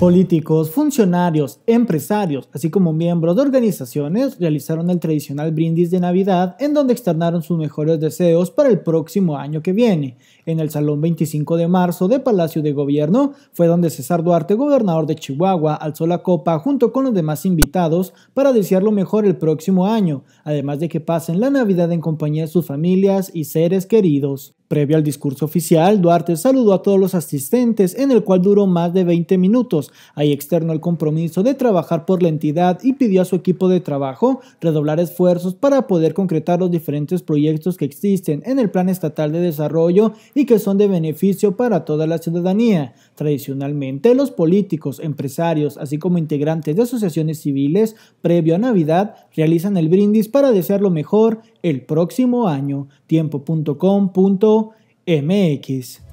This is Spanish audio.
Políticos, funcionarios, empresarios, así como miembros de organizaciones realizaron el tradicional brindis de Navidad en donde externaron sus mejores deseos para el próximo año que viene. En el Salón 25 de marzo de Palacio de Gobierno fue donde César Duarte, gobernador de Chihuahua, alzó la copa junto con los demás invitados para desear lo mejor el próximo año, además de que pasen la Navidad en compañía de sus familias y seres queridos. Previo al discurso oficial, Duarte saludó a todos los asistentes, en el cual duró más de 20 minutos. Ahí externó el compromiso de trabajar por la entidad y pidió a su equipo de trabajo redoblar esfuerzos para poder concretar los diferentes proyectos que existen en el Plan Estatal de Desarrollo y que son de beneficio para toda la ciudadanía. Tradicionalmente, los políticos, empresarios, así como integrantes de asociaciones civiles, previo a Navidad, realizan el brindis para desear lo mejor el próximo año. Tiempo.com. MX.